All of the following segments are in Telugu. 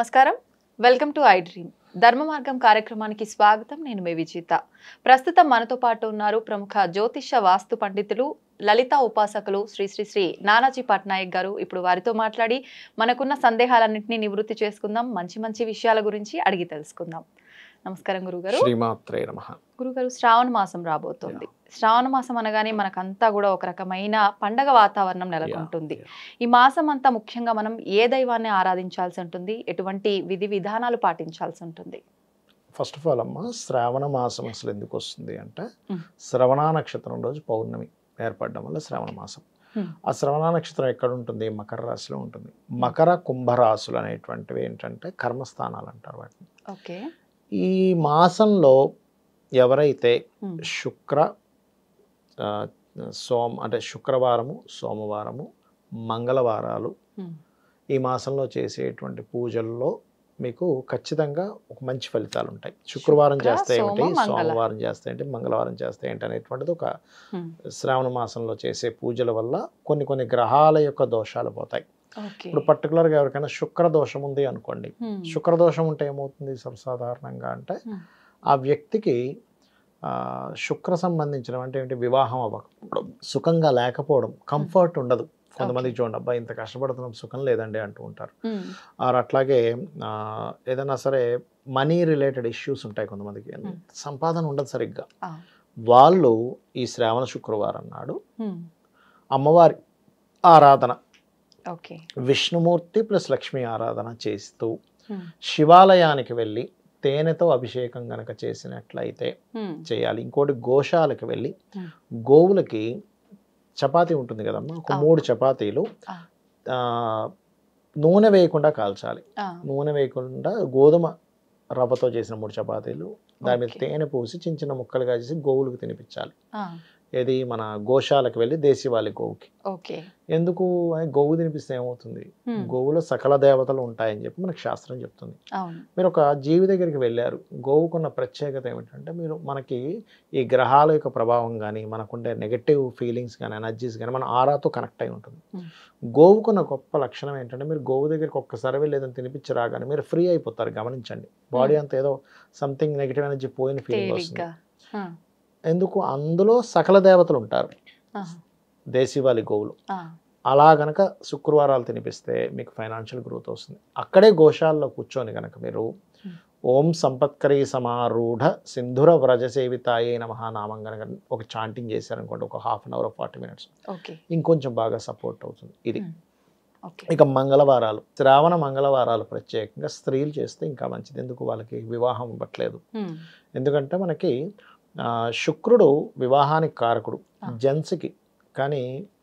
నమస్కారం వెల్కమ్ టు ఐ డ్రీమ్ ధర్మ మార్గం కార్యక్రమానికి స్వాగతం నేను మే విజేత ప్రస్తుతం మనతో పాటు ఉన్నారు ప్రముఖ జ్యోతిష వాస్తు పండితులు లలిత ఉపాసకులు శ్రీ శ్రీ శ్రీ నానాజీ పట్నాయక్ గారు ఇప్పుడు వారితో మాట్లాడి మనకున్న సందేహాలన్నింటినీ నివృత్తి చేసుకుందాం మంచి మంచి విషయాల గురించి అడిగి తెలుసుకుందాం నమస్కారం గురుగారు శ్రీమాత్రే నమ గురుగారు శ్రావణ మాసం రాబోతోంది శ్రావణ మాసం అనగానే మనకంతా కూడా ఒక రకమైన పండగ వాతావరణం నెలకొంటుంది ఈ మాసం అంతా ముఖ్యంగా మనం ఏ దైవాన్ని ఆరాధించాల్సి ఉంటుంది ఎటువంటి విధి విధానాలు పాటించాల్సి ఉంటుంది ఫస్ట్ ఆఫ్ ఆల్ అమ్మ శ్రావణ మాసం అసలు ఎందుకు వస్తుంది అంటే శ్రవణ నక్షత్రం రోజు పౌర్ణమి ఏర్పడడం వల్ల శ్రావణ మాసం ఆ శ్రవణ నక్షత్రం ఎక్కడ ఉంటుంది మకర రాశిలో ఉంటుంది మకర కుంభరాశులు అనేటువంటివి ఏంటంటే కర్మస్థానాలు అంటారు వాటిని ఈ మాసంలో ఎవరైతే శుక్ర సోమ అంటే శుక్రవారము సోమవారము మంగళవారాలు ఈ మాసంలో చేసేటువంటి పూజల్లో మీకు ఖచ్చితంగా ఒక మంచి ఫలితాలు ఉంటాయి శుక్రవారం చేస్తే ఏమిటి సోమవారం చేస్తే ఏంటి మంగళవారం చేస్తే ఏంటి అనేటువంటిది ఒక శ్రావణ మాసంలో చేసే పూజల వల్ల కొన్ని కొన్ని గ్రహాల యొక్క దోషాలు పోతాయి ఇప్పుడు పర్టికులర్గా ఎవరికైనా శుక్ర దోషం ఉంది అనుకోండి శుక్ర దోషం ఉంటే ఏమవుతుంది సర్వసాధారణంగా అంటే ఆ వ్యక్తికి శుక్ర సంబంధించిన అంటే ఏంటి వివాహం అవ్వకపోవడం సుఖంగా లేకపోవడం కంఫర్ట్ ఉండదు కొంతమందికి చూడండి అబ్బాయి ఇంత కష్టపడుతున్నాం సుఖం లేదండి అంటూ ఉంటారు ఆరు అట్లాగే ఏదైనా సరే మనీ రిలేటెడ్ ఇష్యూస్ ఉంటాయి కొంతమందికి సంపాదన ఉండదు సరిగ్గా వాళ్ళు ఈ శ్రావణ శుక్రవారం నాడు అమ్మవారి ఆరాధన విష్ణుమూర్తి ప్లస్ లక్ష్మీ ఆరాధన చేస్తూ hmm. శివాలయానికి వెళ్ళి తేనెతో అభిషేకం గనక చేసినట్లయితే hmm. చేయాలి ఇంకోటి గోశాలకు వెళ్ళి hmm. గోవులకి చపాతీ ఉంటుంది కదమ్మా ఒక మూడు చపాతీలు నూనె వేయకుండా కాల్చాలి నూనె వేయకుండా గోధుమ రవ్వతో చేసిన మూడు చపాతీలు దాని మీద తేనె పోసి చిన్న చిన్న ముక్కలుగా చేసి గోవులకు తినిపించాలి ఏది మన గోశాలకు వెళ్ళి దేశీవాళి గోవుకి ఎందుకు గోవు తినిపిస్తే ఏమవుతుంది గోవులో సకల దేవతలు ఉంటాయని చెప్పి మనకు శాస్త్రం చెప్తుంది మీరు ఒక జీవి దగ్గరికి వెళ్ళారు గోవుకున్న ప్రత్యేకత ఏమిటంటే మీరు మనకి ఈ గ్రహాల యొక్క ప్రభావం కానీ మనకుండే నెగటివ్ ఫీలింగ్స్ కానీ ఎనర్జీస్ కానీ మన ఆరాతో కనెక్ట్ అయి ఉంటుంది గోవుకున్న గొప్ప లక్షణం ఏంటంటే మీరు గోవు దగ్గరికి ఒక్కసారి వెళ్ళి ఏదైనా తినిపించి రాగానే మీరు ఫ్రీ అయిపోతారు గమనించండి బాడీ అంత ఏదో సంథింగ్ నెగిటివ్ ఎనర్జీ పోయిన ఫీలింగ్ వస్తుంది ఎందుకు అందులో సకల దేవతలు ఉంటారు దేశీవాలి గోవులు అలా గనక శుక్రవారాలు తినిపిస్తే మీకు ఫైనాన్షియల్ గ్రోత్ వస్తుంది అక్కడే గోశాలలో కూర్చొని కనుక మీరు ఓం సంపత్కరీ సమారూఢ సింధుర వ్రజ అయిన నామం కనుక ఒక చాంటింగ్ చేశారనుకోండి ఒక half an hour forty minutes ఇంకొంచెం బాగా సపోర్ట్ అవుతుంది ఇది ఇక మంగళవారాలు శ్రావణ మంగళవారాలు ప్రత్యేకంగా స్త్రీలు చేస్తే ఇంకా మంచిది ఎందుకు వాళ్ళకి వివాహం ఇవ్వట్లేదు ఎందుకంటే మనకి శుక్రుడు వివాహానికి కారకుడు జెంట్స్కి కానీ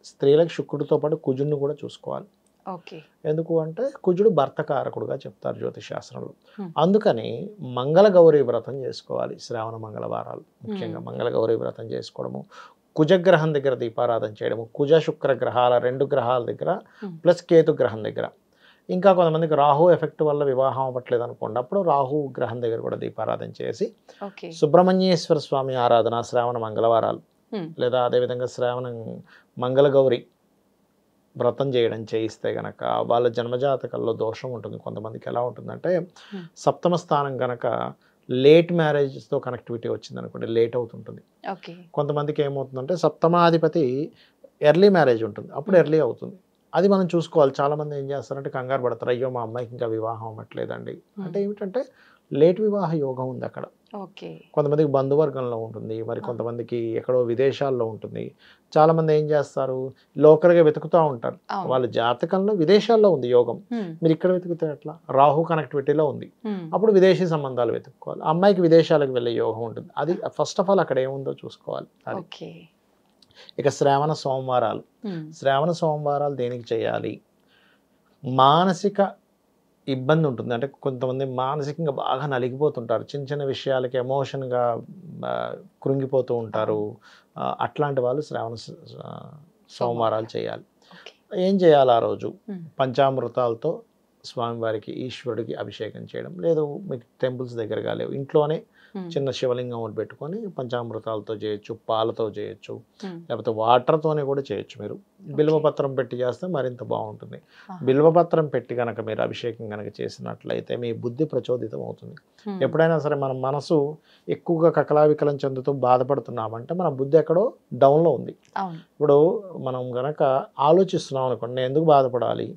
స్త్రీలకు శుక్రుడితో పాటు కుజుడిని కూడా చూసుకోవాలి ఎందుకు అంటే కుజుడు భర్త కారకుడుగా చెప్తారు జ్యోతిశాస్త్రంలో అందుకని మంగళ గౌరీ వ్రతం చేసుకోవాలి శ్రావణ మంగళవారాలు ముఖ్యంగా మంగళ గౌరీ వ్రతం చేసుకోవడము కుజగ్రహం దగ్గర దీపారాధన చేయడము కుజ శుక్ర గ్రహాల రెండు గ్రహాల దగ్గర ప్లస్ కేతు గ్రహం దగ్గర ఇంకా కొంతమందికి రాహు ఎఫెక్ట్ వల్ల వివాహం అవ్వట్లేదు అనుకోండి అప్పుడు రాహు గ్రహం దగ్గర కూడా దీపారాధన చేసి సుబ్రహ్మణ్యేశ్వర స్వామి ఆరాధన శ్రావణ మంగళవారాలు లేదా అదేవిధంగా శ్రావణ మంగళగౌరి వ్రతం చేయడం చేయిస్తే గనక వాళ్ళ జన్మజాతకల్లో దోషం ఉంటుంది కొంతమందికి ఎలా ఉంటుందంటే సప్తమ స్థానం గనక లేట్ మ్యారేజెస్తో కనెక్టివిటీ వచ్చింది అనుకోండి లేట్ అవుతుంటుంది కొంతమందికి ఏమవుతుందంటే సప్తమాధిపతి ఎర్లీ మ్యారేజ్ ఉంటుంది అప్పుడు ఎర్లీ అవుతుంది అది మనం చూసుకోవాలి చాలామంది ఏం చేస్తారంటే కంగారు పడతారు అయ్యో మా అమ్మాయికి ఇంకా వివాహం అవ్వట్లేదండి అంటే ఏమిటంటే లేట్ వివాహ యోగం ఉంది అక్కడ ఓకే కొంతమందికి బంధువర్గంలో ఉంటుంది మరి కొంతమందికి ఎక్కడో విదేశాల్లో ఉంటుంది చాలామంది ఏం చేస్తారు లోకల్గా వెతుకుతూ ఉంటారు వాళ్ళ జాతకంలో విదేశాల్లో ఉంది యోగం మీరు ఇక్కడ వెతుకుతే ఎట్లా రాహు కనెక్టివిటీలో ఉంది అప్పుడు విదేశీ సంబంధాలు వెతుక్కోవాలి అమ్మాయికి విదేశాలకు వెళ్ళే యోగం ఉంటుంది అది ఫస్ట్ ఆఫ్ ఆల్ అక్కడ ఏముందో చూసుకోవాలి ఓకే ఇక శ్రావణ సోమవారాలు శ్రావణ సోమవారాలు దేనికి చేయాలి మానసిక ఇబ్బంది ఉంటుంది అంటే కొంతమంది మానసికంగా బాగా నలిగిపోతుంటారు చిన్న చిన్న విషయాలకి ఎమోషన్గా కృంగిపోతూ ఉంటారు అట్లాంటి వాళ్ళు శ్రావణ సోమవారాలు చేయాలి ఏం చేయాలి ఆ రోజు పంచామృతాలతో స్వామివారికి ఈశ్వరుడికి అభిషేకం చేయడం లేదు మీకు టెంపుల్స్ దగ్గరగా లేవు ఇంట్లోనే చిన్న శివలింగం ఒకటి పెట్టుకొని పంచామృతాలతో చేయొచ్చు పాలతో చేయొచ్చు లేకపోతే వాటర్తోనే కూడా చేయొచ్చు మీరు బిల్వపత్రం పెట్టి చేస్తే మరింత బాగుంటుంది బిల్వపత్రం పెట్టి కనుక మీరు అభిషేకం కనుక చేసినట్లయితే మీ బుద్ధి ప్రచోదితం అవుతుంది ఎప్పుడైనా సరే మన మనసు ఎక్కువగా కకలావికలం చెందుతూ బాధపడుతున్నామంటే మన బుద్ధి ఎక్కడో డౌన్లో ఉంది ఇప్పుడు మనం గనక ఆలోచిస్తున్నాం అనుకోండి నేను ఎందుకు బాధపడాలి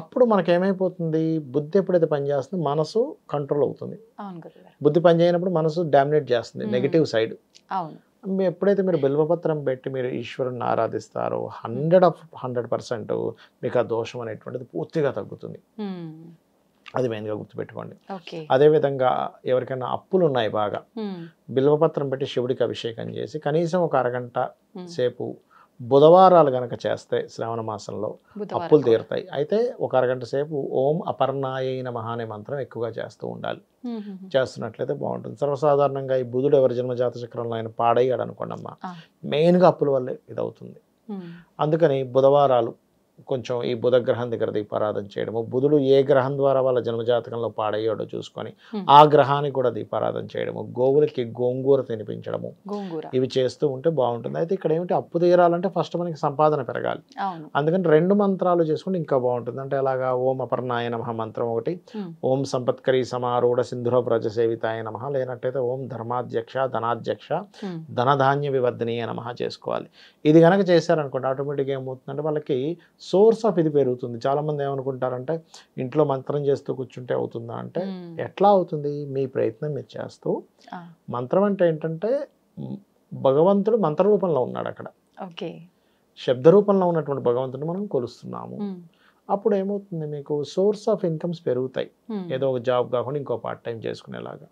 అప్పుడు ఏమైపోతుంది బుద్ధి ఎప్పుడైతే పనిచేస్తుంది మనసు కంట్రోల్ అవుతుంది బుద్ధి పనిచేయనప్పుడు మనసు డామినేట్ చేస్తుంది నెగిటివ్ సైడ్ ఎప్పుడైతే మీరు బిల్వపత్రం పెట్టి మీరు ఈశ్వరుని ఆరాధిస్తారో హండ్రెడ్ ఆఫ్ హండ్రెడ్ పర్సెంట్ మీకు ఆ దోషం అనేటువంటిది పూర్తిగా తగ్గుతుంది అది మెయిన్గా గుర్తుపెట్టుకోండి అదేవిధంగా ఎవరికైనా అప్పులు ఉన్నాయి బాగా బిల్వపత్రం పెట్టి శివుడికి అభిషేకం చేసి కనీసం ఒక అరగంట సేపు బుధవారాలు కనుక చేస్తే శ్రావణ మాసంలో అప్పులు తీరుతాయి అయితే ఒక అరగంట సేపు ఓం అపర్ణాయైన మహానే మంత్రం ఎక్కువగా చేస్తూ ఉండాలి చేస్తున్నట్లయితే బాగుంటుంది సర్వసాధారణంగా ఈ బుధుడు ఎవరి జన్మ జాత చక్రంలో ఆయన పాడయ్యాడు అమ్మ మెయిన్గా అప్పుల వల్లే ఇది అవుతుంది అందుకని బుధవారాలు కొంచెం ఈ బుధ గ్రహం దగ్గర దీపారాధన చేయడము బుధుడు ఏ గ్రహం ద్వారా వాళ్ళ జన్మజాతకంలో పాడయ్యాడో చూసుకొని ఆ గ్రహానికి కూడా దీపారాధన చేయడము గోవులకి గోంగూర తినిపించడము ఇవి చేస్తూ ఉంటే బాగుంటుంది అయితే ఇక్కడ ఏమిటి అప్పు తీరాలంటే ఫస్ట్ మనకి సంపాదన పెరగాలి అందుకని రెండు మంత్రాలు చేసుకుంటే ఇంకా బాగుంటుంది అంటే అలాగా ఓం అపర్ణాయ నమ మంత్రం ఒకటి ఓం సంపత్కరి సమారూఢ సింధుర ప్రజ సేవితాయ నమ లేనట్టయితే ఓం ధర్మాధ్యక్ష ధనాధ్యక్ష ధనధాన్య వివర్ధనీయ నమ చేసుకోవాలి ఇది కనుక చేశారనుకోండి ఆటోమేటిక్గా ఏమవుతుందంటే వాళ్ళకి సోర్స్ ఆఫ్ ఇది పెరుగుతుంది చాలా మంది ఏమనుకుంటారంటే ఇంట్లో మంత్రం చేస్తూ కూర్చుంటే అవుతుందా అంటే ఎట్లా అవుతుంది మీ ప్రయత్నం మీరు చేస్తూ మంత్రం అంటే ఏంటంటే భగవంతుడు మంత్ర రూపంలో ఉన్నాడు అక్కడ ఓకే శబ్ద రూపంలో ఉన్నటువంటి భగవంతుని మనం కొలుస్తున్నాము అప్పుడు ఏమవుతుంది మీకు సోర్స్ ఆఫ్ ఇన్కమ్స్ పెరుగుతాయి ఏదో ఒక జాబ్ కాకుండా ఇంకో పార్ట్ టైం చేసుకునేలాగా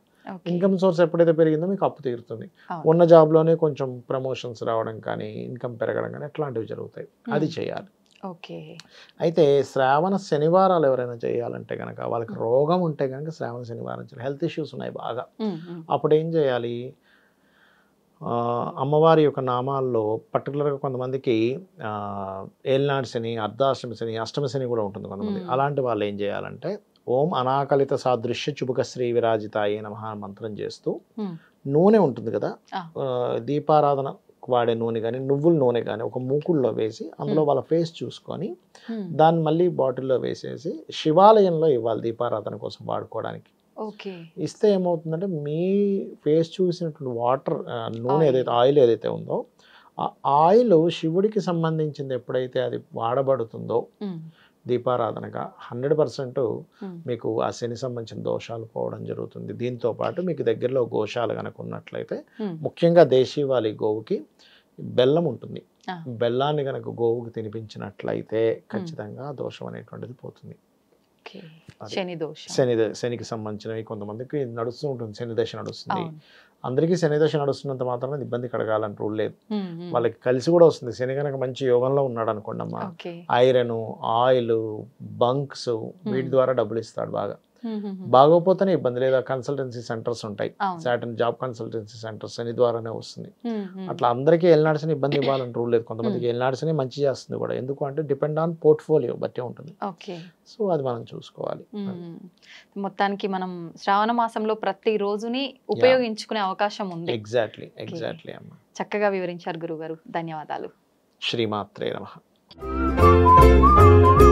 ఇన్కమ్ సోర్స్ ఎప్పుడైతే పెరిగిందో మీకు అప్పు తీరుతుంది ఉన్న జాబ్లోనే కొంచెం ప్రమోషన్స్ రావడం కానీ ఇన్కమ్ పెరగడం కానీ అట్లాంటివి జరుగుతాయి అది చేయాలి ఓకే అయితే శ్రావణ శనివారాలు ఎవరైనా చేయాలంటే కనుక వాళ్ళకి రోగం ఉంటే కనుక శ్రావణ శనివారం హెల్త్ ఇష్యూస్ ఉన్నాయి బాగా అప్పుడు ఏం చేయాలి అమ్మవారి యొక్క నామాల్లో పర్టికులర్గా కొంతమందికి ఏలినాడు శని అర్ధాష్టమి శని అష్టమి శని కూడా ఉంటుంది కొంతమంది అలాంటి వాళ్ళు ఏం చేయాలంటే ఓం అనాకలిత సాదృశ్య చుబుకశ్రీ విరాజితాయే మహా మంత్రం చేస్తూ నూనె ఉంటుంది కదా దీపారాధన వాడే నూనె కానీ నువ్వుల నూనె కానీ ఒక మూకుల్లో వేసి అందులో వాళ్ళ ఫేస్ చూసుకొని దాన్ని మళ్ళీ బాటిల్లో వేసేసి శివాలయంలో ఇవ్వాలి దీపారాధన కోసం వాడుకోవడానికి ఓకే ఇస్తే ఏమవుతుందంటే మీ ఫేస్ చూసినటువంటి వాటర్ నూనె ఏదైతే ఆయిల్ ఏదైతే ఉందో ఆ ఆయిల్ శివుడికి సంబంధించింది ఎప్పుడైతే అది వాడబడుతుందో దీపారాధనగా హండ్రెడ్ పర్సెంట్ hmm. మీకు ఆ శని సంబంధించిన దోషాలు పోవడం జరుగుతుంది దీంతో పాటు మీకు దగ్గరలో గోశాలు కనుక ఉన్నట్లయితే hmm. ముఖ్యంగా దేశీవాలి గోవుకి బెల్లం ఉంటుంది బెల్లాన్ని కనుక గోవుకి తినిపించినట్లయితే hmm. ఖచ్చితంగా దోషం అనేటువంటిది పోతుంది శని శని శనికి సంబంధించినవి కొంతమందికి నడుస్తూ ఉంటుంది శని దశ నడుస్తుంది అందరికీ శని దశ నడుస్తున్నంత మాత్రమే ఇబ్బంది కడగాలని రూల్ లేదు వాళ్ళకి కలిసి కూడా వస్తుంది శని కనుక మంచి యోగంలో ఉన్నాడు అనుకోండి అమ్మా ఐరన్ ఆయిల్ బంక్స్ వీటి ద్వారా డబ్బులు ఇస్తాడు బాగా బాగోపోతేనే ఇబ్బంది లేదా కన్సల్టెన్సీ సెంటర్స్ ఉంటాయి సాటన్ జాబ్ కన్సల్టెన్సీ సెంటర్స్ అని ద్వారానే వస్తుంది అట్లా అందరికీ వెళ్ళనాడిసిన ఇబ్బంది ఇవ్వాలని రూల్ లేదు కొంతమందికి వెళ్ళనాడిసనే మంచి చేస్తుంది కూడా ఎందుకు అంటే డిపెండ్ ఆన్ పోర్ట్ఫోలియో బట్టే ఉంటుంది సో అది మనం చూసుకోవాలి మొత్తానికి మనం శ్రావణ మాసంలో ప్రతి రోజుని ఉపయోగించుకునే అవకాశం ఉంది ఎగ్జాక్ట్లీ ఎగ్జాక్ట్లీ అమ్మా చక్కగా వివరించారు గారు ధన్యవాదాలు శ్రీమాత్రే నమ